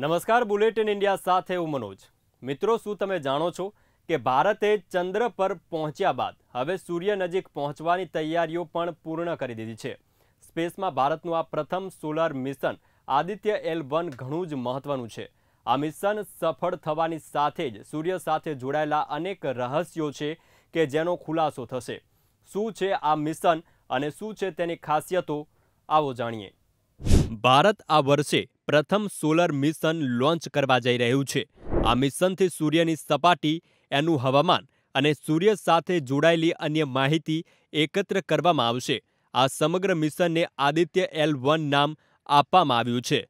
નમસ્કાર bulletin India સાથે હું મનોજ મિત્રો શું તમે જાણો છો કે ભારતે ચંદ્ર પર પહોંચ્યા બાદ હવે સૂર્ય નજીક પહોંચવાની તૈયારીઓ પણ પૂર્ણ કરી દીધી છે સ્પેસમાં ભારતનું આ પ્રથમ solar mission Aditya L one ઘણું જ મહત્વનું છે આ મિશન સફળ થવાની સાથે જ સૂર્ય સાથે જોડાયેલા અનેક રહસ્યો છે કે જેનો ખુલાસો થશે શું છે આ મિશન અને શું છે તેની ખાસિયતો આવો જાણીએ ભારત આ વર્ષે પ્રથમ સોલર મિશન લોન્ચ કરવા જઈ રહ્યું છે આ મિશનથી સૂર્યની સપાટી એનું હવામાન અને સૂર્ય સાથે જોડાયેલી અન્ય માહિતી એકત્ર કરવામાં આવશે આ સમગ્ર મિશનને આદિત્ય એલ વન નામ આપવામાં આવ્યું છે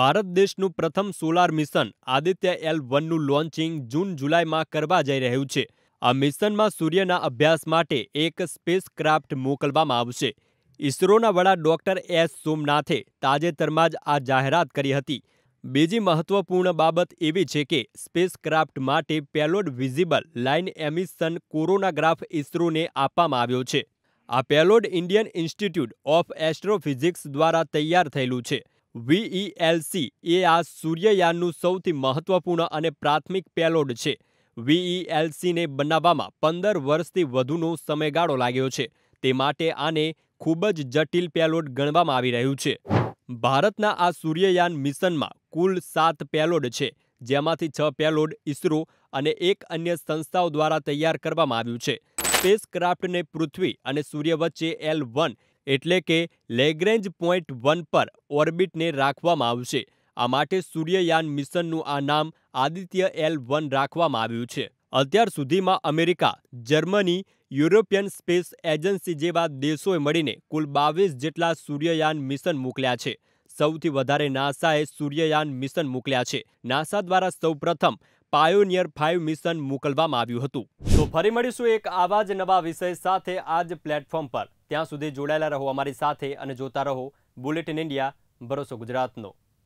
ભારત દેશનું પ્રથમ સોલાર મિશન આદિત્ય એલ વનનું લોન્ચિંગ જૂન જુલાઈમાં કરવા જઈ રહ્યું છે આ મિશનમાં સૂર્યના અભ્યાસ માટે એક સ્પેસ ક્રાફ્ટ મોકલવામાં આવશે ઇસરોના વડા ડોક્ટર એસ સોમનાથે તાજેતરમાં જ આ જાહેરાત કરી હતી બીજી મહત્વપૂર્ણ બાબત એવી છે કે સ્પેસક્રાફ્ટ માટે payload visible line emission coronagraph ઇસરોને આપવામાં આવ્યો છે આ payload Indian Institute of Astrophysics દ્વારા તૈયાર થયેલું છે વીઈએલસી એ આ સૂર્યયાનનું સૌથી મહત્વપૂર્ણ અને પ્રાથમિક પેલોડ છે વીઈએલસીને બનાવવામાં પંદર વર્ષથી વધુનો સમયગાળો લાગ્યો છે તે માટે આને ખૂબ જ જટિલ પેલોડ ગણવામાં આવી રહ્યું છે ભારતના આ સૂર્યયાન મિશનમાં કુલ સાત પેલોડ છે જેમાંથી છ પેલોડ ઇસરો અને એક અન્ય સંસ્થાઓ દ્વારા તૈયાર કરવામાં આવ્યું છે સ્પેસક્રાફ્ટને પૃથ્વી અને સૂર્ય વચ્ચે એલ વન એટલે કે લેગ્રેન્જ પોઈન્ટ વન પર ઓર્બિટને રાખવામાં આવશે આ માટે સૂર્યયાન મિશનનું આ નામ આદિત્ય એલ વન રાખવામાં આવ્યું છે અત્યાર સુધીમાં America Germany European Space Agency જેવા દેશોએ મળીને કુલ બાવીસ જેટલા સૂર્યયાન મિશન મોકલ્યા છે સૌથી વધારે નાસાએ સૂર્યયાન મિશન મોકલ્યા છે નાસા દ્વારા સૌપ્રથમ પાયોનિયર ફાઇવ મિશન મોકલવામાં આવ્યું હતું તો ફરી મળીશું એક આવા જ નવા વિષય સાથે આ જ પ્લેટફોર્મ પર ત્યાં સુધી જોડાયેલા રહો અમારી સાથે અને જોતા રહો બુલેટિન ઇન્ડિયા ભરોસો ગુજરાતનો